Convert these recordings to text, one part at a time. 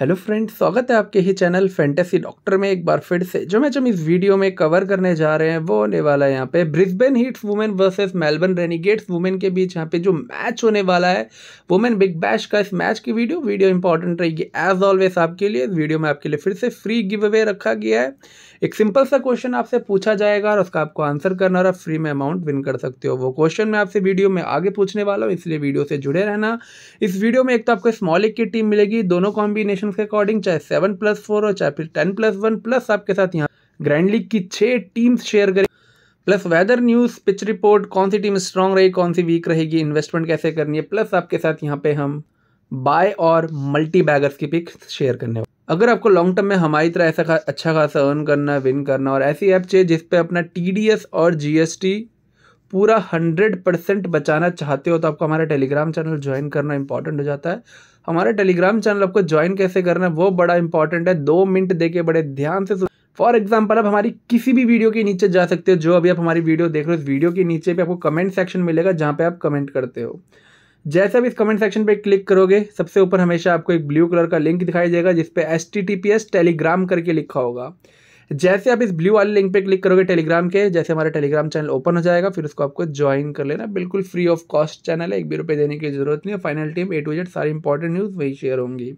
hello friend स्वागत है आपके ही चैनल फैंटेसी डॉक्टर में एक बार फिर से जो मैं जो इस वीडियो में कवर करने जा रहे हैं वो होने वाला है यहाँ पे Brisbane Heats women versus Melbourne Renegades women के बीच यहाँ पे जो मैच होने वाला है वुमेन बिग बैश का इस मैच की वीडियो वीडियो इंपॉर्टेंट रहेगी एज ऑलवेज आपके लिए वीडियो में आपके लिए फिर से फ्री गिव अवे रखा गया है एक सिंपल सा क्वेश्चन आपसे पूछा जाएगा और उसका आपको आंसर करना और फ्री में अमाउंट विन कर सकते हो वो क्वेश्चन मैं आपसे वीडियो में आगे पूछने वाला हूँ इसलिए वीडियो से जुड़े रहना इस वीडियो में एक तो आपको स्मॉलिक की टीम मिलेगी दोनों कॉम्बिनेशन ऑप्शन के अकॉर्डिंग चाहे सेवन प्लस फोर हो चाहे फिर टेन प्लस वन प्लस आपके साथ यहाँ ग्रैंड लीग की छह टीम्स शेयर करें plus weather news pitch report कौन सी टीम स्ट्रांग रही कौन सी वीक रहेगी इन्वेस्टमेंट कैसे करनी है प्लस आपके साथ यहाँ पे हम बाय और मल्टी बैगर्स की पिक शेयर करने अगर आपको लॉन्ग टर्म में हमारी तरह ऐसा खा, अच्छा खासा अर्न करना विन करना और ऐसी ऐप चाहिए जिसपे अपना टी और जी पूरा हंड्रेड परसेंट बचाना चाहते हो तो आपको हमारा टेलीग्राम चैनल ज्वाइन करना इंपॉर्टेंट हो जाता है हमारे टेलीग्राम चैनल आपको ज्वाइन कैसे करना है वो बड़ा इंपॉर्टेंट है दो मिनट दे के बड़े ध्यान से फॉर एग्जाम्पल आप हमारी किसी भी वीडियो के नीचे जा सकते हो जो अभी आप हमारी वीडियो देख रहे हो इस वीडियो के नीचे भी आपको कमेंट सेक्शन मिलेगा जहाँ पे आप कमेंट करते हो जैसे आप इस कमेंट सेक्शन पे क्लिक करोगे सबसे ऊपर हमेशा आपको एक ब्लू कलर का लिंक दिखाई देगा जिसपे S T T P S Telegram करके लिखा होगा जैसे आप इस ब्लू वाले लिंक पे क्लिक करोगे टेलीग्राम के जैसे हमारा टेलीग्राम चैनल ओपन हो जाएगा फिर उसको आपको ज्वाइन कर लेना बिल्कुल फ्री ऑफ कॉस्ट चैनल है एक भी रुपये देने की जरूरत नहीं है final team A to Z सारी इंपॉर्टेंट न्यूज़ वही शेयर होंगी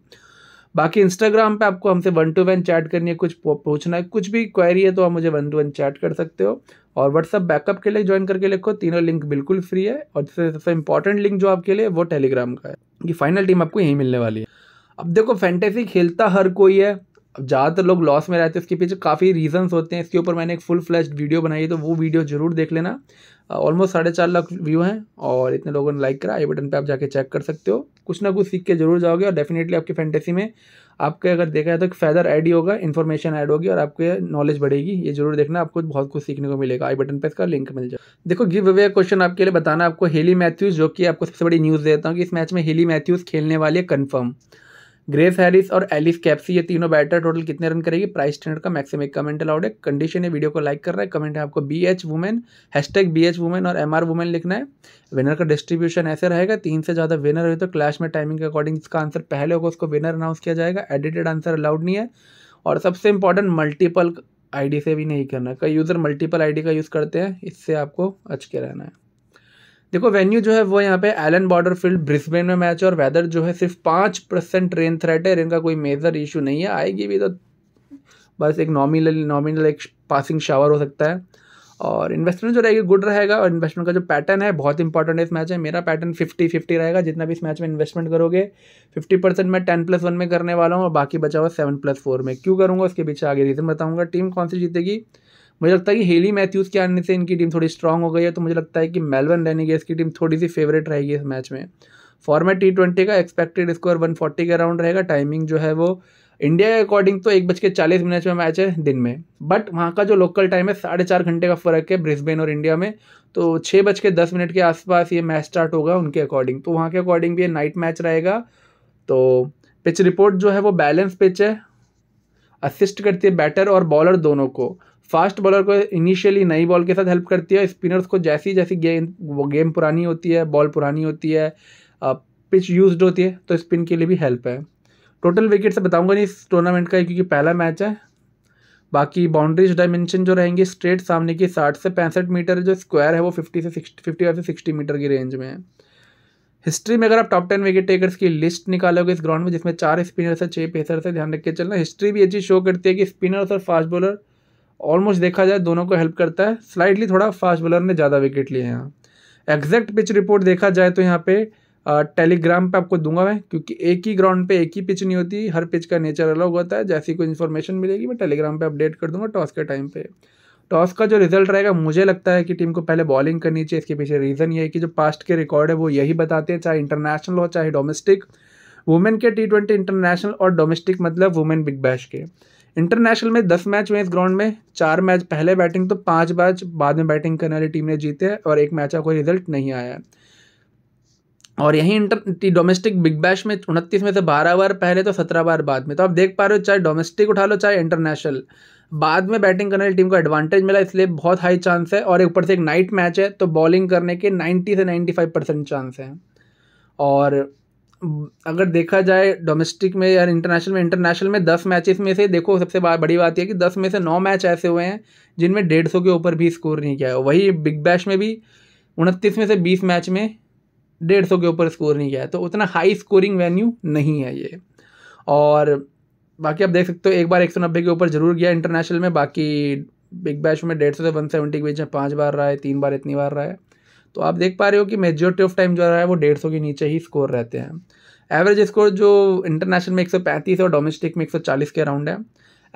बाकी इंस्टाग्राम पे आपको हमसे वन टू वन चैट करनी है कुछ पूछना है कुछ भी क्वेरी है तो आप मुझे वन टू वन चैट कर सकते हो और व्हाट्सअप बैकअप के लिए ज्वाइन करके लिखो तीनों लिंक बिल्कुल फ्री है और सबसे सबसे इंपॉर्टेंट लिंक जो आपके लिए वो टेलीग्राम का है कि फाइनल टीम आपको यहीं मिलने वाली है अब देखो फैंटेसी खेलता हर कोई है अब ज़्यादातर लोग लॉस में रहते हैं इसके पीछे काफ़ी रीजंस होते हैं इसके ऊपर मैंने एक फुल फ्लैश वीडियो बनाई है तो वो वीडियो जरूर देख लेना ऑलमोस्ट साढ़े चार लाख व्यू हैं और इतने लोगों ने लाइक करा आई बटन पे आप जाके चेक कर सकते हो कुछ ना कुछ सीख के जरूर जाओगे और डेफिनेटली आपकी फैंटेसी में आपके अगर देखा जाए तो एक फैदर ऐड ही होगा इन्फॉर्मेशन ऐड होगी और आपके नॉलेज बढ़ेगी ये जरूर देखना आपको बहुत कुछ सीखने को मिलेगा आई बटन पे इसका लिंक मिल जाए देखो गिव अवे क्वेश्चन आपके लिए बताना आपको हेली मैथ्यूज़ जो कि आपको सबसे बड़ी न्यूज़ देता हूँ कि इस मैच में हेली मैथ्यूज़ खेलने वाले कन्फर्म ग्रेस हैरिस और एलिस कैप्सी ये तीनों बैटर टोटल कितने रन करेगी प्राइस स्टैंडर्ड का मैक्सिमम एक कमेंट अलाउड है कंडीशन है वीडियो को लाइक कर रहा है कमेंट है आपको B H women hashtag B H women और एम आर वुमेन लिखना है विनर का डिस्ट्रीब्यूशन ऐसे रहेगा तीन से ज़्यादा विनर हुए तो क्लैश में टाइमिंग के अकॉर्डिंग इसका आंसर पहले होगा उसको विनर अनाउंस किया जाएगा एडिटेड आंसर अलाउड नहीं है और सबसे इंपॉर्टेंट मल्टीपल डी से भी नहीं करना कई यूज़र मल्टीपल डी का यूज़ करते हैं इससे आपको अच के रहना है देखो वेन्यू जो है वो यहाँ पे एलन बॉर्डर फील्ड ब्रिस्बेन में मैच है और वेदर जो है सिर्फ पाँच परसेंट रेन थ्रेट है रेन का कोई मेजर इशू नहीं है आएगी भी तो बस एक नॉमिनल नॉमिनल एक पासिंग शावर हो सकता है और इन्वेस्टमेंट जो रहेगी गुड रहेगा और इन्वेस्टमेंट का जो पैटर्न है बहुत इंपॉर्टेंट है इस मैच में मेरा पैटर्न फिफ्टी फिफ्टी रहेगा जितना भी इस मैच में इन्वेस्टमेंट करोगे फिफ्टी परसेंट मैं टेन प्लस वन में करने वाला हूँ और बाकी बचा हुआ सेवन प्लस फोर में क्यों करूँगा उसके पीछे आगे रीज़न बताऊँगा टीम कौन सी जीतेगी मुझे लगता है कि हेली मैथ्यूज़ के आने से इनकी टीम थोड़ी स्ट्रांग हो गई है तो मुझे लगता है कि मेलबर्न रेनिगेट्स की टीम थोड़ी सी फेवरेट रहेगी इस मैच में फॉर्मेट टी ट्वेंटी का एक्सपेक्टेड स्कोर वन फोर्टी के अराउंड रहेगा टाइमिंग जो है वो इंडिया के अकॉर्डिंग तो एक बज के चालीस मिनट में मैच है दिन में बट वहाँ का जो लोकल टाइम है साढ़े चार घंटे का फ़र्क है ब्रिस्बेन और इंडिया में तो छः बज के दस मिनट के आसपास ये मैच स्टार्ट होगा उनके अकॉर्डिंग तो वहाँ के अकॉर्डिंग भी ये नाइट मैच रहेगा तो पिच रिपोर्ट जो है वो बैलेंस पिच है असिस्ट करती है बैटर और बॉलर दोनों को फास्ट बॉलर को इनिशियली नई बॉल के साथ हेल्प करती है स्पिनर्स को जैसी जैसी गेम वो गेम पुरानी होती है बॉल पुरानी होती है पिच यूज होती है तो स्पिन के लिए भी हेल्प है टोटल विकेट से बताऊंगा नहीं इस टूर्नामेंट का क्योंकि पहला मैच है बाकी बाउंड्रीज डायमेंशन जो रहेंगे स्ट्रेट सामने की साठ से पैंसठ मीटर जो स्क्वायर है वो फिफ्टी से सिक्सटी फिफ्टी फाइव से सिक्सटी मीटर की रेंज में है हिस्ट्री में अगर आप टॉप टेन विकेट टेकर्स की लिस्ट निकालोगे इस ग्राउंड में जिसमें चार स्पिनर्स है छः पेसर्स है ध्यान रख के चलना हिस्ट्री भी ये चीज़ शो करती है कि स्पिनर्स और फास्ट बॉलर ऑलमोस्ट देखा जाए दोनों को हेल्प करता है स्लाइडली थोड़ा फास्ट बॉलर ने ज़्यादा विकेट लिए हैं एग्जैक्ट पिच रिपोर्ट देखा जाए तो यहाँ पे टेलीग्राम पे आपको दूंगा मैं क्योंकि एक ही ग्राउंड पे एक ही पिच नहीं होती हर पिच का नेचर अलग होता है जैसी कोई इन्फॉर्मेशन मिलेगी मैं टेलीग्राम पे अपडेट कर दूंगा टॉस के टाइम पे टॉस का जो रिजल्ट रहेगा मुझे लगता है कि टीम को पहले बॉलिंग करनी चाहिए इसके पीछे रीज़न ये है कि जो पास्ट के रिकॉर्ड है वो यही बताते हैं चाहे इंटरनेशनल हो चाहे डोमेस्टिक वुमेन के टी ट्वेंटी इंटरनेशनल और डोमेस्टिक मतलब वुमेन बिग बैश के इंटरनेशनल में दस मैच हुए इस ग्राउंड में चार मैच पहले बैटिंग तो पांच मैच बाद में बैटिंग करने वाली टीम ने जीते हैं और एक मैच का कोई रिजल्ट नहीं आया है और यहीं इंटर डोमेस्टिक बिग बैश में उनतीस में से बारह बार पहले तो सत्रह बार बाद में तो आप देख पा रहे हो चाहे डोमेस्टिक उठा लो चाहे इंटरनेशनल बाद में बैटिंग करने वाली टीम को एडवांटेज मिला इसलिए बहुत हाई चांस है और ऊपर से एक नाइट मैच है तो बॉलिंग करने के नाइन्टी से नाइन्टी फाइव परसेंट चांस हैं और अगर देखा जाए डोमेस्टिक में या इंटरनेशनल में इंटरनेशनल में दस मैचेस में से देखो सबसे बड़ी बात यह कि दस में से नौ मैच ऐसे हुए हैं जिनमें डेढ़ सौ के ऊपर भी स्कोर नहीं किया है वही बिग बैश में भी उनतीस में से बीस मैच में डेढ़ सौ के ऊपर स्कोर नहीं किया है तो उतना हाई स्कोरिंग वेन्यू नहीं है ये और बाकी आप देख सकते हो एक बार एक सौ नब्बे के ऊपर जरूर गया इंटरनेशनल में बाकी बिग बैश में डेढ़ सौ से वन सेवेंटी के बीच में पाँच बार रहा है तीन बार इतनी बार रहा है तो आप देख पा रहे हो कि मेजोरिटी ऑफ टाइम जो रहा है वो डेढ़ के नीचे ही स्कोर रहते हैं एवरेज स्कोर जो इंटरनेशनल में एक और डोमेस्टिक में एक के अराउंड है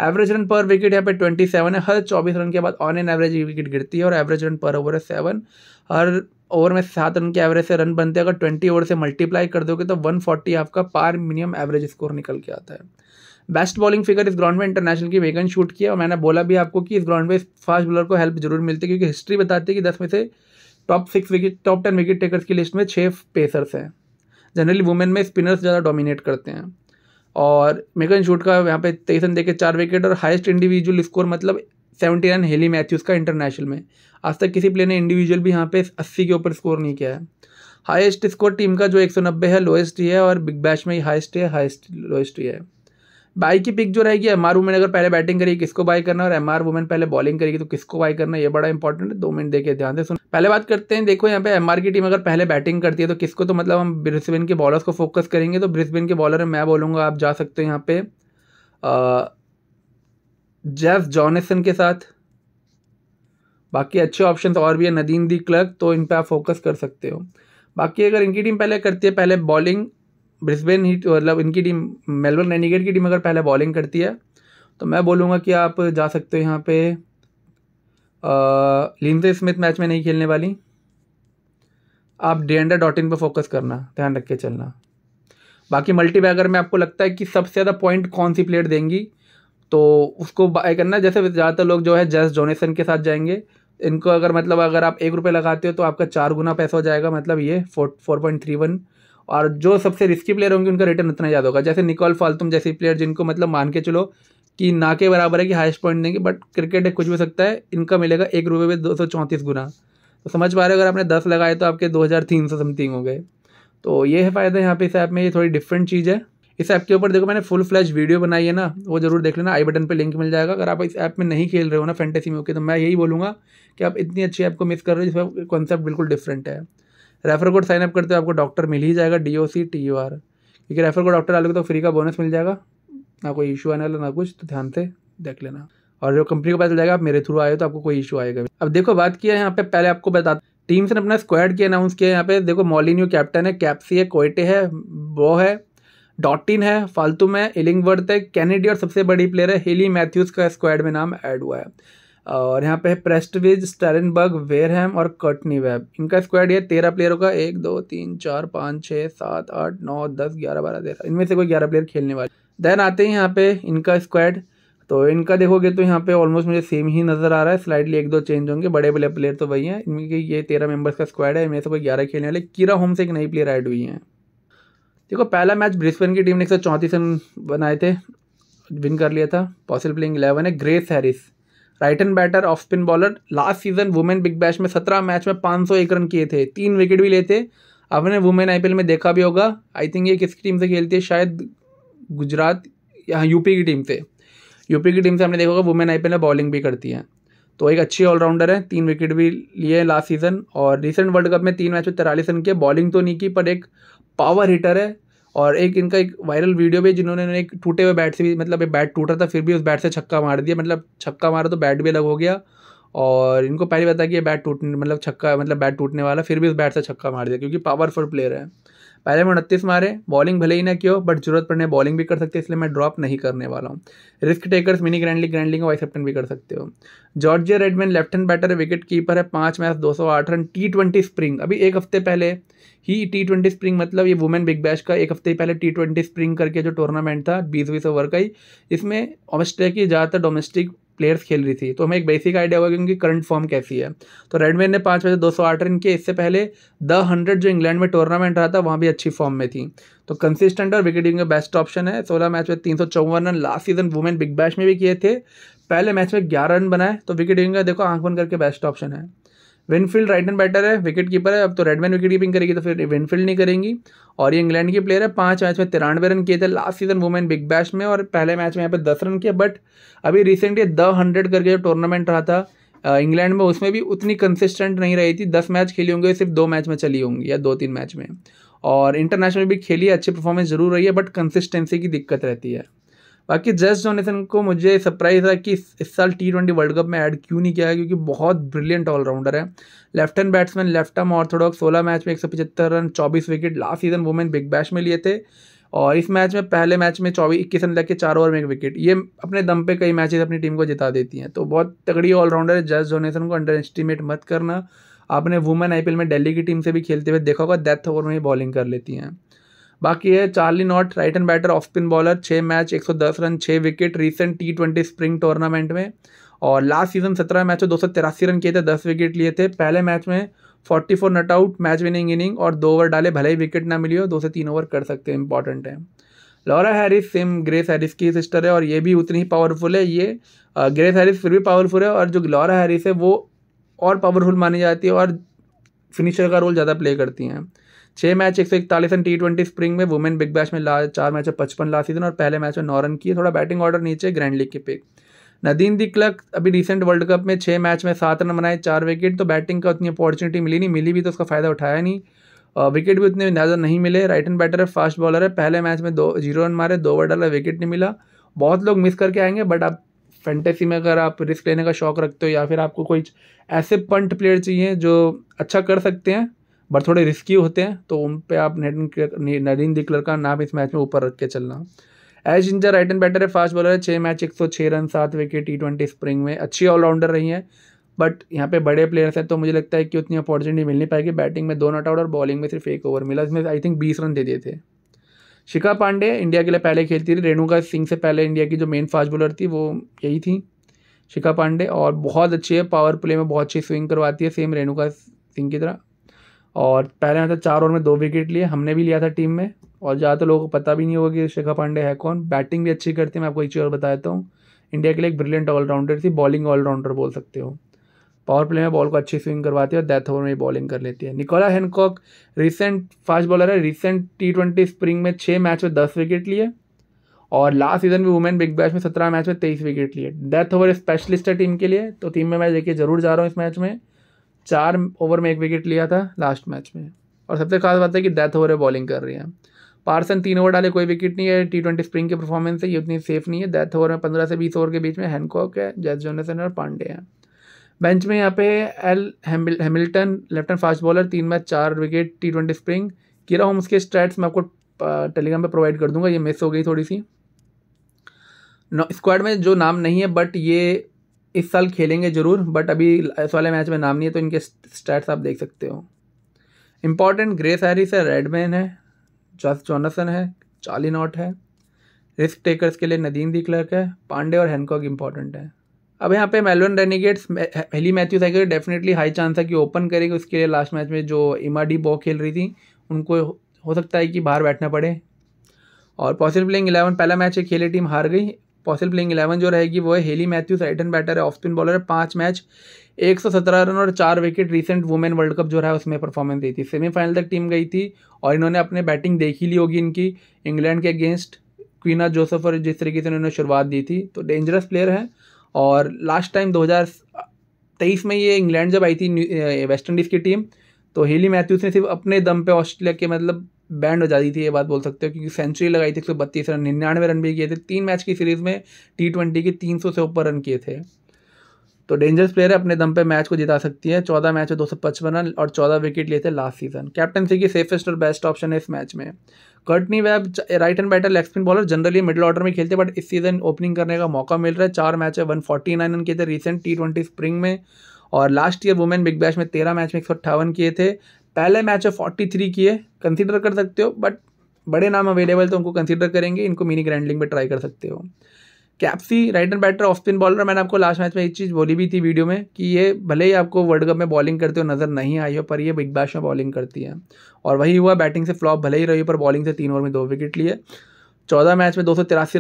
एवरेज रन पर विकेट यहाँ पे 27 है हर 24 रन के बाद ऑन एन एवरेज विकेट गिरती है और एवरेज रन पर ओवर है सेवन हर ओवर में सात रन के एवरेज से रन बनते हैं अगर ट्वेंटी ओवर से मल्टीप्लाई कर दोगे तो 140 आपका पार मिनिमम एवरेज स्कोर निकल के आता है बेस्ट बॉलिंग फिगर इस ग्राउंड में इंटरनेशनल की वेगन शूट किया और मैंने बोला भी आपको कि इस ग्राउंड में फास्ट बॉलर को हेल्प जरूर मिलती है क्योंकि हिस्ट्री बताती है कि दस में से top six wicket top ten wicket takers की लिस्ट में छः पेसर्स हैं जनरली वुमेन में स्पिनर्स ज़्यादा डोमिनेट करते हैं और मेगन शूट का यहाँ पे तेईस रन देके चार विकेट और हाईएस्ट इंडिविजुअल स्कोर मतलब सेवेंटी नाइन हेली मैथ्यूज का इंटरनेशनल में आज तक किसी प्लेयर ने इंडिविजुअल भी यहाँ पे अस्सी के ऊपर स्कोर नहीं किया है हाईएस्ट स्कोर टीम का जो एक सौ नब्बे है लोएस्ट ही है और बिग बैश में ही हाईएस्ट है हाईएस्ट लोएस्ट ही है बाई की पिक जो रहेगी एम आर वुमेन अगर पहले बैटिंग करेगी किसको बाई करना और एम आर वुमेन पहले बॉलिंग करेगी तो किसको बाई करना ये बड़ा इंपॉर्टेंट है दो मिनट देखिए ध्यान से सुन पहले बात करते हैं देखो यहाँ पे एम आर की टीम अगर पहले बैटिंग करती है तो किसको तो मतलब हम ब्रिस्बेन के बॉलर्स को फोकस करेंगे तो ब्रिस्बिन के बॉलर मैं बोलूँगा आप जा सकते हो यहाँ पे जेफ जॉनसन के साथ बाकी अच्छे ऑप्शन और भी है नदीन दी क्लर्क तो इन पर आप फोकस कर सकते हो बाकी अगर इनकी टीम पहले करती है पहले बॉलिंग ब्रिस्बेन हीट मतलब इनकी टीम मेलबर्न रेनिगेट की टीम अगर पहले बॉलिंग करती है तो मैं बोलूँगा कि आप जा सकते हो यहाँ पे लिंडे स्मिथ मैच में नहीं खेलने वाली आप डेंडर डॉट इन पर फोकस करना ध्यान रख के चलना बाकी मल्टी बैगर में आपको लगता है कि सबसे ज़्यादा पॉइंट कौन सी प्लेयर देंगी तो उसको बाय करना जैसे ज़्यादातर लोग जो है जैस जोनेसन के साथ जाएंगे इनको अगर मतलब अगर आप एक रुपये लगाते हो तो आपका चार गुना पैसा हो जाएगा मतलब ये four four point three one और जो सबसे रिस्की प्लेयर होंगे उनका रिटर्न उतना ज़्यादा होगा जैसे निकोल फालतुम जैसे प्लेयर जिनको मतलब मान के चलो कि ना के बराबर है कि हाइस्ट पॉइंट देंगे बट क्रिकेट कुछ भी सकता है इनका मिलेगा एक रुपये में दो सौ चौंतीस गुना तो समझ पा रहे हो अगर आपने दस लगाए तो आपके दो हज़ार तीन सौ समथिंग हो गए तो ये है फ़ायदा यहाँ पे इस ऐप में ये थोड़ी डिफरेंट चीज़ है इस ऐप के ऊपर देखो मैंने फुल फ्लैश वीडियो बनाई है ना वो जरूर देख लेना आई बटन पे लिंक मिल जाएगा अगर आप इस ऐप में नहीं खेल रहे हो ना फैंटेसी में ओके तो मैं यही बोलूँगा कि आप इतनी अच्छी ऐप को मिस कर रहे हो जिसमें कॉन्सेप्ट बिल्कुल डिफरेंट है रेफर कोड साइनअप करते हो आपको डॉक्टर मिल ही जाएगा D O C T U R क्योंकि रेफर कोड डॉक्टर डालोगे तो फ्री का बोनस मिल जाएगा ना कोई इशू आने वाला ना कुछ तो ध्यान से देख लेना और जो कंपनी को पता चल जाएगा आप मेरे थ्रू आए तो आपको कोई इशू आएगा अब देखो बात किया है यहाँ पे पहले आपको बता टीम्स ने अपना स्क्वाड की अनाउंस किया यहाँ पे देखो मॉलिन्यू कैप्टन है कैप्सी है कोयटे है बो है डॉटिन है फालतू में इलिंगवर्थ है कैनेडी और सबसे बड़ी प्लेयर है हिली मैथ्यूज का स्क्वाड में नाम ऐड हुआ है और यहाँ पे है प्रेस्टविज स्टेरनबर्ग वेरहैम और कर्टनी वेब इनका स्क्वाड ये तेरह प्लेयरों का एक दो तीन चार पाँच छः सात आठ नौ दस ग्यारह बारह तेरह इनमें से कोई ग्यारह प्लेयर खेलने वाले देन आते हैं यहाँ पे इनका स्क्वाड तो इनका देखोगे तो यहाँ पे ऑलमोस्ट मुझे सेम ही नज़र आ रहा है स्लाइडली एक दो चेंज होंगे बड़े बड़े प्लेयर तो वही हैं इनके ये तेरह मेंबर्स का स्क्वाड है इनमें से कोई ग्यारह खेलने वाले किरा होम से एक नई प्लेयर ऐड हुई हैं देखो पहला मैच ब्रिस्बेन की टीम ने एक रन बनाए थे विन कर लिया था पॉसिबल प्लेइंग इलेवन है Grace Harris right hand batter off spin bowler last season women Big Bash में सत्रह मैच में पाँच सौ एक रन किए थे तीन विकेट भी लेते आपने वुमेन आईपीएल में देखा भी होगा आई थिंक ये किसकी टीम से खेलती है शायद गुजरात या यूपी की टीम से यूपी की टीम से हमने देखा होगा वुमेन एल में बॉलिंग भी करती है तो एक अच्छी ऑलराउंडर है तीन विकेट भी लिए लास्ट सीजन और रिसेंट वर्ल्ड कप में तीन मैच में तिरालीस रन किए बॉलिंग तो नहीं की पर एक पावर हिटर है और एक इनका एक वायरल वीडियो भी जिन्होंने एक टूटे हुए बैट से भी मतलब एक बैट टूट रहा था फिर भी उस बैट से छक्का मार दिया मतलब छक्का मारा तो बैट भी अलग हो गया और इनको पहले बताया कि ये बैट टूटने मतलब छक्का मतलब बैट टूटने वाला फिर भी उस बैट से छक्का मार दिया क्योंकि पावरफुल प्लेयर है पहले में उनतीस मारे बॉलिंग भले ही ना क्यों बट जरूरत पड़ने बॉलिंग भी कर सकते इसलिए मैं ड्रॉप नहीं करने वाला हूँ risk takers mini grand league grand league का वाइस कैप्टन भी कर सकते हो Georgia Redmayne left hand batter wicket keeper है पाँच मैच दो सौ आठ रन टी ट्वेंटी स्प्रिंग अभी एक हफ्ते पहले ही टी ट्वेंटी स्प्रिंग मतलब ये वुमेन बिग बैश का एक हफ्ते ही पहले टी ट्वेंटी स्प्रिंग करके जो टूर्नामेंट था बीस बीस ओवर का ही इसमें ऑस्ट्रेलिया की ज़्यादातर डोमेस्टिक प्लेयर्स खेल रही थी तो हमें एक बेसिक आइडिया होगा कि उनकी करंट फॉर्म कैसी है तो रेडमेन ने पाँच बजे दो सौ आठ रन किए इससे पहले द हंड्रेड जो इंग्लैंड में टूर्नामेंट रहा था वहाँ भी अच्छी फॉर्म में थी तो कंसिस्टेंट और विकेट का बेस्ट ऑप्शन है सोलह मैच में तीन सौ चौवन run last season women Big Bash में भी किए थे पहले मैच में ग्यारह रन बनाए तो विकेट का देखो आंख बन करके बेस्ट ऑप्शन है विनफील्ड राइट एंड बैटर है विकेट कीपर है अब तो रेडमैन विकेट कीपिंग करेगी तो फिर विनफील्ड नहीं करेंगी और ये इंग्लैंड की प्लेयर है पांच मैच में तिरानवे रन किए थे last season women Big Bash में और पहले मैच में यहाँ पे दस रन किए बट अभी रिसेंटली द हंड्रेड करके जो टूर्नामेंट रहा था इंग्लैंड में उसमें भी उतनी कंसिस्टेंट नहीं रही थी दस मैच खेली होंगे सिर्फ दो मैच में चली होंगी या दो तीन मैच में और इंटरनेशनल भी खेली अच्छी परफॉर्मेंस जरूर रही है बट कंसिस्टेंसी की दिक्कत रहती है बाकी जेस जोनेसन को मुझे सरप्राइज़ था कि इस साल टी ट्वेंटी वर्ल्ड कप में ऐड क्यों नहीं किया है क्योंकि बहुत ब्रिलियंट ऑलराउंडर है left hand batsman left arm orthodox सोलह मैच में एक सौ पचहत्तर रन चौबीस wicket last season women Big Bash में लिए थे और इस मैच में पहले मैच में चौबीस इक्कीस रन लग के चार ओवर में एक विकेट ये अपने दम पे कई मैचेस अपनी टीम को जिता देती हैं तो बहुत तगड़ी ऑलराउंडर है जस्ट जोनेसन को अंडर एस्टिमेट मत करना आपने वुमेन आईपीएल में दिल्ली की टीम से भी खेलते हुए देखा होगा डेथ ओवर में ही बॉलिंग कर लेती हैं बाकी है Charli Knott right hand batter off spin bowler छः मैच एक सौ दस रन छः wicket recent T twenty spring tournament में और लास्ट सीजन सत्रह मैच में दो रन किए थे दस विकेट लिए थे पहले मैच में forty four not out match winning inning और दो ओवर डाले भले ही विकेट ना मिली हो दो से तीन ओवर कर सकते हैं इंपॉर्टेंट है Laura Harris same Grace Harris की सिस्टर है और ये भी उतनी ही पावरफुल है ये ग्रेस हैरिस फिर भी पावरफुल है और जो लॉरा हैरिस है वो और पावरफुल मानी जाती है और फिनिशर का रोल ज़्यादा प्ले करती हैं छः मैच एक सौ इकतालीस रन टी ट्वेंटी स्प्रिंग में वुमेन बिग बैश में ला चार मैच में पचपन लास्ट सीजन और पहले मैच में नौ रन किए थोड़ा बैटिंग ऑर्डर नीचे ग्रैंड लीग के पे नदीन क्लक अभी रिसेंट वर्ल्ड कप में छः मैच में सात रन बनाए चार विकेट तो बैटिंग का उतनी अपॉर्चुनिटी मिली नहीं मिली भी तो उसका फ़ायदा उठाया नहीं विकेट भी उतने ज़्यादा नहीं मिले राइट हैंड बैटर है फास्ट बॉलर है पहले मैच में दो जीरो रन मारे दो ओवर डाला विकेट नहीं मिला बहुत लोग मिस करके आएंगे बट आप फैंटेसी में अगर आप रिस्क लेने का शौक रखते हो या फिर आपको कोई ऐसे पंट प्लेयर चाहिए जो अच्छा कर सकते हैं बट थोड़े रिस्की होते हैं तो उन पर आप नरिन दिक्लर का नाम इस मैच में ऊपर रख के चलना एज इंजर राइट एंड बैटर है फास्ट बॉलर है छः मैच एक सौ छः रन सात विकेट टी ट्वेंटी स्प्रिंग में अच्छी ऑलराउंडर रही हैं बट यहाँ पे बड़े प्लेयर्स हैं तो मुझे लगता है कि उतनी अपॉर्चुनिटी मिल नहीं पाएगी बैटिंग में दो नॉट आउट और बॉलिंग में सिर्फ एक ओवर मिला इसमें आई थिंक बीस रन दे दिए थे शिखा पांडे इंडिया के लिए पहले खेलती थी रेणुका सिंह से पहले इंडिया की जो मेन फास्ट बॉलर थी वो यही थी शिखा पांडे और बहुत अच्छी है पावर प्ले में बहुत अच्छी स्विंग करवाती है सेम रेणुका सिंह की तरह और पहले मैच चार ओवर में दो विकेट लिए हमने भी लिया था टीम में और ज़्यादातर लोगों को पता भी नहीं होगा कि शिखा पांडे है कौन बैटिंग भी अच्छी करती है मैं आपको एक चीज़ और बता देता हूँ इंडिया के लिए एक ब्रिलियंट ऑलराउंडर थी बॉलिंग ऑलराउंडर बोल सकते हो पावर प्ले में बॉल को अच्छी स्विंग करवाती है और डेथ ओवर में बॉलिंग कर लेती है Nicola Hancock recent fast bowler है रिसेंट टी ट्वेंटी स्प्रिंग में छः मैच में दस विकेट लिए और लास्ट सीजन में वुमेन बिग बैश में सत्रह मैच में तेईस विकेट लिए डेथ ओवर स्पेशलिस्ट है टीम के लिए तो टीम में मैं देखिए जरूर जा रहा हूँ इस मैच में चार ओवर में एक विकेट लिया था लास्ट मैच में और सबसे खास बात है कि डेथ ओवर बॉलिंग कर रही है पार्सन तीन ओवर डाले कोई विकेट नहीं है टी ट्वेंटी स्प्रिंग की परफॉर्मेंस है ये उतनी सेफ नहीं है डेथ ओवर में पंद्रह से बीस ओवर के बीच में हैनकॉक है जैस जोनसन और पांडे हैं बेंच में यहाँ पे L Hamilton Hamilton left hand fast bowler तीन मैच चार wicket T twenty spring Kira Holmes के स्ट्रैट्स मैं आपको टेलीग्राम पर प्रोवाइड कर दूंगा ये मिस हो गई थोड़ी सी स्क्वाड में जो नाम नहीं है बट ये इस साल खेलेंगे ज़रूर बट अभी इस वाले मैच में नाम नहीं है तो इनके स्टैट्स आप देख सकते हो इंपॉर्टेंट ग्रेस हैरिस है रेडमैन है जॉस जॉनसन है चार्ली नॉट है रिस्क टेकर्स के लिए नदीम दी क्लर्क है पांडे और हैनकॉक इंपॉर्टेंट है अब यहाँ पे मेलबर्न रेनिगेट्स हेली मैथ्यूज है डेफिनेटली हाई चांस है कि ओपन करेंगे उसके लिए लास्ट मैच में जो इमा डी बॉ खेल रही थी उनको हो सकता है कि बाहर बैठना पड़े और पॉसिबल प्लेइंग इलेवन पहला मैच खेली टीम हार गई पॉसिबल प्लेइंग इलेवन जो रहेगी वो है Hayley Matthews right hand batter है ऑफ स्पिन बॉलर है पाँच मैच एक सौ सत्रह रन और चार wicket recent women World Cup जो रहा है उसमें परफॉर्मेंस दी थी सेमीफाइनल तक टीम गई थी और इन्होंने अपने बैटिंग देख ही ली होगी इनकी इंग्लैंड के अगेंस्ट क्वीना जोसफ और जिस तरीके से इन्होंने शुरुआत दी थी तो डेंजरस प्लेयर हैं और लास्ट टाइम तेईस में ये इंग्लैंड जब आई थी वेस्ट इंडीज़ की टीम तो हेली मैथ्यूज ने सिर्फ अपने दम पे ऑस्ट्रेलिया के मतलब बैंड हो जाती थी ये बात बोल सकते हो क्योंकि सेंचुरी लगाई थी एक सौ बत्तीस रन निन्यानवे रन भी किए थे तीन मैच की सीरीज़ में टी ट्वेंटी के तीन सौ से ऊपर रन किए थे तो डेंजरस प्लेयर है अपने दम पे मैच को जिता सकती है चौदह मैच में दो सौ पचपन रन और चौदह विकेट लिए थे लास्ट सीजन कैप्टनसी की सेफेस्ट और बेस्ट ऑप्शन है इस मैच में Courtney Webb right hand batter leg spin bowler generally middle order में खेलते बट इस सीजन ओपनिंग करने का मौका मिल रहा है चार मैच है वन फोर्टी नाइन रन किए थे रिसेंट टी ट्वेंटी स्प्रिंग में और last year women Big Bash में तेरह मैच में एक सौ अट्ठावन किए थे पहले मैच है फोर्टी थ्री की है कंसिडर कर सकते हो बट बड़े नाम अवेलेबल तो उनको कंसिडर करेंगे इनको मिनी ग्रैंडलिंग में ट्राई कर सकते हो Capsey right hand batter off spin bowler मैंने आपको लास्ट मैच में एक चीज़ बोली भी थी वीडियो में कि ये भले ही आपको वर्ल्ड कप में बॉलिंग करते हुए नज़र नहीं आई हो पर ये बिग बैश में बॉलिंग करती है और वही हुआ बैटिंग से फ्लॉप भले ही रही पर बॉलिंग से तीन ओवर में दो विकेट लिए चौदह मैच में दो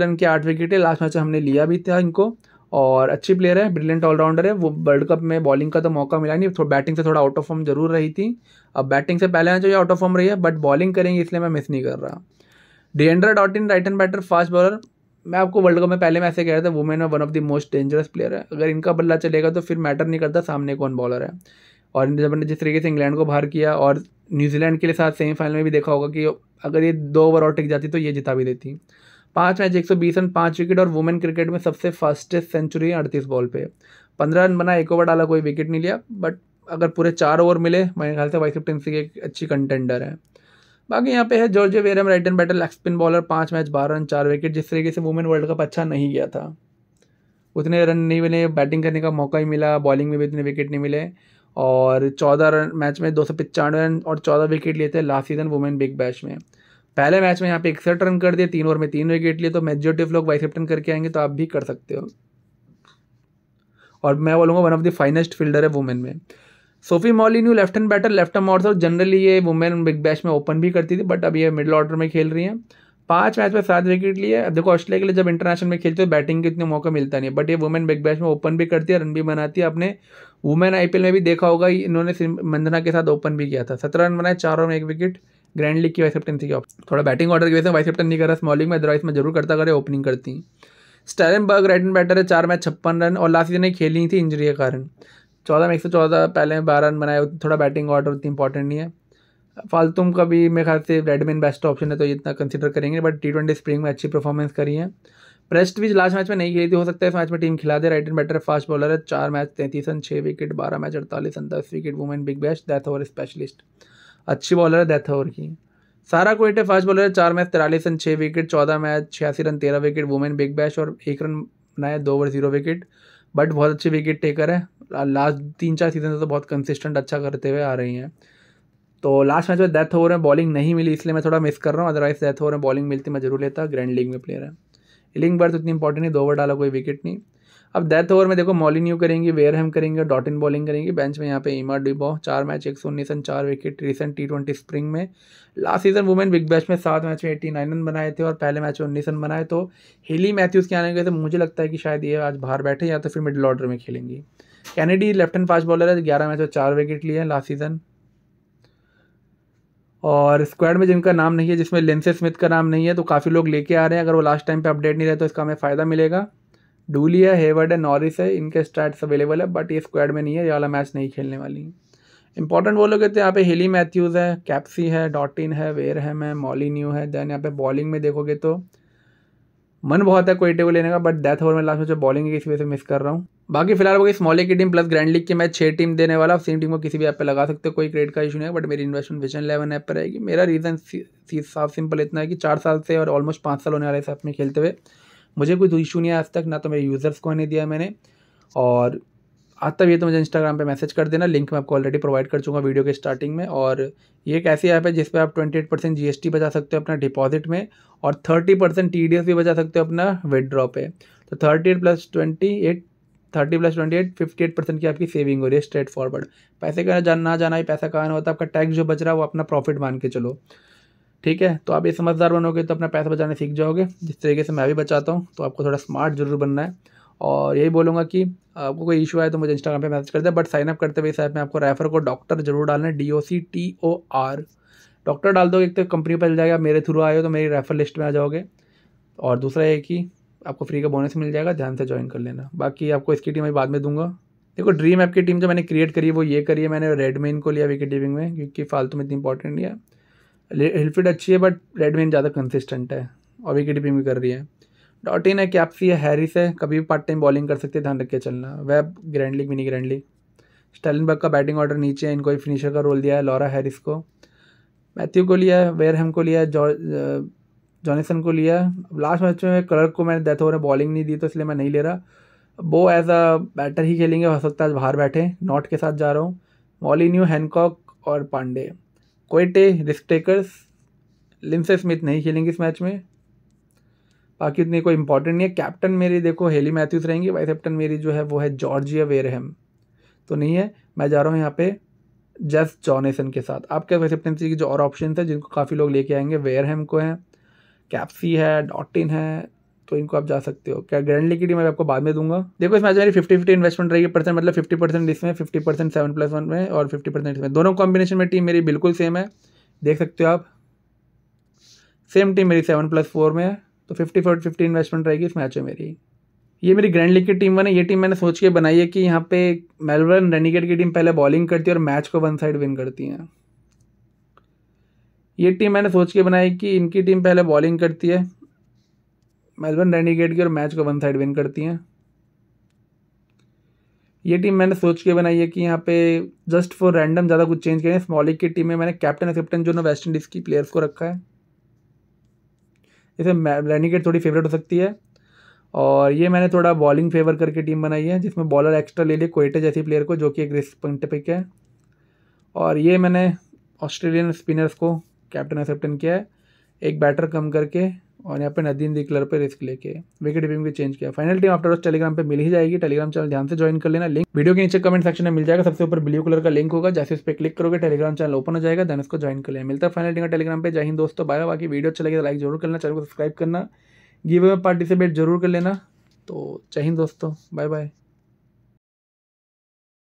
रन के आठ विकेट है लास्ट मैच में हमने लिया भी था इनको और अच्छी प्लेयर है ब्रिलियंट ऑलराउंडर है वो वर्ल्ड कप में बॉलिंग का तो मौका मिला नहीं थोड़ा बैटिंग से थोड़ा आउट ऑफ फॉर्म जरूर रही थी अब बैटिंग से पहले जो आउट ऑफ फॉर्म रही है बट बॉलिंग करेंगे इसलिए मैं मिस नहीं कर रहा Deandra Dottin right hand batter fast bowler मैं आपको वर्ल्ड कप में पहले मैं ऐसे कह रहा था women one of the most dangerous player है अगर इनका बल्ला चलेगा तो फिर मैटर नहीं करता सामने कौन बॉलर है और जब ने जिस तरीके से इंग्लैंड को बाहर किया और न्यूजीलैंड के लिए साथ सेमीफाइनल में भी देखा होगा कि अगर ये दो ओवर और टिक जाती तो ये जिता भी देती पाँच मैच एक सौ बीस रन पाँच विकेट और वुमेन क्रिकेट में सबसे फास्टेस्ट सेंचुरी है अड़तीस बॉल पे पंद्रह रन बना एक ओवर डाला कोई विकेट नहीं लिया बट अगर पूरे चार ओवर मिले मेरे ख्याल से वाइस कैप्टन की एक अच्छी कंटेंडर है बाकी यहाँ पे है Georgia Wareham right hand batter spin bowler पाँच मैच बारह रन चार विकेट जिस तरीके से वुमेन वर्ल्ड कप अच्छा नहीं गया था उतने रन नहीं मिले बैटिंग करने का मौका ही मिला बॉलिंग में भी इतने विकेट नहीं मिले और चौदह रन मैच में दो सौ पचानवे रन और चौदह विकेट लिए थे last season women Big Bash में पहले मैच में यहाँ पे इकसठ रन कर दिए तीन ओवर में तीन विकेट लिए तो मेजोरिटी ऑफ लोग वाइस कैप्टन करके आएंगे तो आप भी कर सकते हो और मैं बोलूँगा one of the finest fielder है वुमेन में Sophie Molineux left hand batter left एंड ऑर्थर जनरली ये वुमेन बिग बैश में ओपन भी करती थी बट अब ये मिडिल ऑर्डर में खेल रही हैं पाँच मैच में सात विकेट लिए अब देखो ऑस्ट्रेलिया के लिए जब इंटरनेशनल में खेलते हो बैटिंग के इतने मौका मिलता नहीं बट ये वुमेन बिग बैश में ओपन भी करती है रन भी बनाती है अपने वुमेन आईपीएल में भी देखा होगा इन्होंने मंदना के साथ ओपन भी किया था सत्रह रन बनाए चार ओवर में एक विकेट ग्रैंड लीग की वाइस कैप्टनसी की ऑप्शन थोड़ा बैटिंग ऑर्डर की वजह से वाइस कैप्टन नहीं कर रहा स्मॉलिंग में अदरवाइज मैं जरूर करता करे ओपनिंग करती बर्ग राइट एंड बैटर है चार मैच छप्पन रन और लास्ट सीजन में खेली नहीं थी इंजरी के कारण चौदह में एक सौ चौदह पहले में बारह रन बनाए थोड़ा बैटिंग ऑर्डर उतनी इंपॉर्टेंट नहीं है फालतूम का भी मेरे ख्याल से रेडमिन बेस्ट ऑप्शन है तो इतना कंसिडर करेंगे बट टी ट्वेंटी स्प्रिंग में अच्छी परफॉर्मेंस करी है भी लास्ट मैच में नहीं खेली थी हो सकता है इस मैच में टीम खिला दे right hand batter fast bowler है चार मैच तैंतीस रन छः विकेट बारह मैच अड़तालीस रन दस wicket women Big Bash death over specialist अच्छी बॉलर है डेथ ओवर की सारा कोइटे फास्ट बॉलर है चार मैच तिरालीस रन छः विकेट चौदह मैच छियासी रन तेरह विकेट वुमेन बिग बैश और एक रन बनाया दो ओवर जीरो विकेट बट बहुत अच्छे विकेट टेकर है लास्ट तीन चार सीजन से तो बहुत कंसिस्टेंट अच्छा करते हुए आ रही हैं तो लास्ट मैच में डेथ ओवर में बॉलिंग नहीं मिली इसलिए मैं थोड़ा मिस कर रहा हूँ अदरवाइज डेथ ओवर में बॉलिंग मिलती मैं जरूर लेता ग्रैंड लीग में प्लेयर है इलिंग बर्थ उतनी इंपॉर्टेंट नहीं दो ओवर डाला कोई विकेट नहीं अब डेथ ओवर में देखो मॉलिन यू करेंगे वेयरहम करेंगे डॉट इन बॉलिंग करेंगे बेंच में यहाँ पे इमा डिबो चार मैच एक सौ उन्नीस रन चार wicket recent T twenty spring में last season women Big Bash में सात मैच में एट्टी नाइन रन बनाए थे और पहले मैच में उन्नीस रन बनाए तो हिली मैथ्यूज़ के आने के वजह मुझे लगता है कि शायद ये आज बाहर बैठे या तो फिर मिडिल ऑर्डर में खेलेंगी Kennedy left hand fast bowler है ग्यारह मैच में चार विकेट लिए हैं लास्ट सीजन और स्क्वाड में जिनका नाम नहीं है जिसमें लेंसे स्मिथ का नाम नहीं है तो काफ़ी लोग लेके आ रहे हैं अगर वो लास्ट टाइम पे अपडेट नहीं रहे तो इसका हमें फ़ायदा मिलेगा डूली है हेवर्ड है नॉरिस है इनके स्टार्ट अवेलेबल है बट ये स्क्वाड में नहीं है ये वाला मैच नहीं खेलने वाली है इंपॉर्टेंट वो लोग कहते हैं तो यहाँ पे हेली मैथ्यूज़ है कैप्सी है डॉटिन है वेर है मैं मॉली न्यू है देन यहाँ पे बॉलिंग में देखोगे तो मन बहुत है कोई टेबल लेने का बट डेथ ओवर में लास्ट में जो बॉलिंग है किसी वजह से मिस कर रहा हूँ बाकी फिलहाल वो स्मॉल की टीम प्लस ग्रैंड लीग के मैच छः टीम देने वाला सेम टीम को किसी भी ऐप पे लगा सकते हो कोई क्रेडिट का इशू नहीं है बट मेरी इन्वेस्टमेंट विजन इलेवन ऐप पर रहेगी मेरा रीज़न साफ सिंपल इतना है कि चार साल से और ऑलमोस्ट पाँच साल होने वाले इस ऐप में खेलते हुए मुझे कोई इशू तो नहीं आया आज तक ना तो मेरे यूज़र्स को आने दिया मैंने और आज तक ये तो मुझे इंस्टाग्राम पे मैसेज कर देना लिंक मैं आपको ऑलरेडी प्रोवाइड कर चुका वीडियो के स्टार्टिंग में और ये एक ऐसी ऐप है जिस पर आप eight percent G S T बचा सकते हो अपना डिपॉजिट में और thirty percent T D S भी बचा सकते हो अपना विदड्रॉ पे तो thirty eight plus twenty eight thirty plus twenty eight fifty eight percent की आपकी सेविंग हो रही है स्ट्रेट फॉरवर्ड पैसे का जान ना जाना ही पैसा कहाँ होता है आपका टैक्स जो बच रहा है वो अपना प्रॉफिट मान के चलो ठीक है तो आप ये समझदार बनोगे तो अपना पैसा बचाने सीख जाओगे जिस तरीके से मैं भी बचाता हूँ तो आपको थोड़ा स्मार्ट जरूर बनना है और यही बोलूँगा कि आपको कोई इशू आए तो मुझे इंस्टाग्राम पे मैसेज कर दे बट साइन अप करते हुए इस ऐप में आपको रेफर को डॉक्टर जरूर डालना है D O C T O R doctor डाल दोगे एक तो कंपनी पर चल जाएगा मेरे थ्रू आए हो तो मेरी रेफर लिस्ट में आ जाओगे और दूसरा ये कि आपको फ्री का बोनस मिल जाएगा ध्यान से ज्वाइन कर लेना बाकी आपको इसकी टीम अभी बाद में दूंगा देखो ड्रीम ऐप की टीम जो मैंने क्रिएट करी है वो ये करी है मैंने रेडमेन को लिया विकेट डिविंग में क्योंकि फालतू में इतनी इंपॉर्टेंट नहीं है हिलफीड अच्छी है बट रेडमेन ज़्यादा कंसिस्टेंट है और विकेट भी कर रही है डॉटिन है कैप्सी है हैरिस है कभी भी पार्ट टाइम बॉलिंग कर सकते हैं ध्यान रख के चलना वेब grand league mini grand league स्टेलनबर्ग का बैटिंग ऑर्डर नीचे है इनको एक फिनिशर का रोल दिया है लॉरा हैरिस को मैथ्यू को लिया है वेयरहम को लिया है जॉनिसन uh, को लिया है लास्ट मैच में कलर को मैंने डेथ ओवर बॉलिंग नहीं दी तो इसलिए मैं नहीं ले रहा वो एज अ बैटर ही खेलेंगे हो सकता है आज बाहर बैठे नॉट के साथ जा रहा हूँ मॉली न्यू हैनकॉक और पांडे Coyte risk takers Lindsay Smith नहीं खेलेंगे इस मैच में बाकी उतनी कोई इंपॉर्टेंट नहीं है कैप्टन मेरी देखो हेली मैथ्यूज रहेंगी वाइस कैप्टन मेरी जो है वो है जॉर्जिया वेरहम तो नहीं है मैं जा रहा हूँ यहाँ पे जस जॉनेसन के साथ आपके वाइस कैप्टन की जो और ऑप्शन है जिनको काफ़ी लोग लेके आएंगे वेरहम को हैं कैप्सी है डॉटिन है तो इनको आप जा सकते हो क्या ग्रैंड लिक्विडी मैं आपको बाद में दूंगा देखो इसमें आज मेरी फिफ्टी फिफ्टी इन्वेस्टमेंट रहेगी परसेंट मतलब फिफ्टी परसेंट इसमें fifty percent seven plus one में और फिफ्टी परसेंट इसमें दोनों कॉम्बिनेशन में टीम मेरी बिल्कुल सेम है देख सकते हो आप सेम टीम मेरी सेवन प्लस फोर में है तो फिफ्टी फोर फिफ्टी इन्वेस्टमेंट रहेगी इस मैच में मेरी ये मेरी ग्रैंड लीग की टीम बने ये टीम मैंने सोच के बनाई है कि यहाँ पे मेलबर्न रेनिगेट की टीम पहले बॉलिंग करती है और मैच को वन साइड विन करती है ये टीम मैंने सोच के बनाई कि इनकी टीम पहले बॉलिंग करती है मेलबर्न रेनिगेट की और मैच को वन साइड विन करती हैं ये टीम मैंने सोच के बनाई है कि यहाँ पे जस्ट फॉर रैंडम ज़्यादा कुछ चेंज करें स्मॉलिक की टीम में मैंने कैप्टन एक्सेप्टन जो ना वेस्ट इंडीज़ की प्लेयर्स को रखा है इसे रेनिगेट थोड़ी फेवरेट हो सकती है और ये मैंने थोड़ा बॉलिंग फेवर करके टीम बनाई है जिसमें बॉलर एक्स्ट्रा ले लिए कोयटे जैसी प्लेयर को जो कि एक रिस्क पॉइंट पिक है और ये मैंने ऑस्ट्रेलियन स्पिनर्स को कैप्टन एक्सेप्टन किया है एक बैटर कम करके और यहाँ पे नदीन दिक्लर पे रिस्क लेके विकेट कीपिंग भी चेंज किया फाइनल टीम आफ्टर टेलीग्राम पे मिल ही जाएगी टेलीग्राम चैनल ध्यान से ज्वाइन कर लेना लिंक वीडियो के नीचे कमेंट सेक्शन में मिल जाएगा सबसे ऊपर ब्लू कलर का लिंक होगा जैसे उस पर क्लिक करोगे टेलीग्राम चैनल ओपन हो जाएगा धन उसको ज्वाइन कर लेना मिलता है फाइनल टीम का टेलीग्राम पर जय दोस्तों बाय बाकी वीडियो अच्छा लगे लाइक जरूर करना चैनल को सब्सक्राइब करना गिवे में पार्टिसिपेट जरूर कर लेना तो जय दोस्तों बाय बाय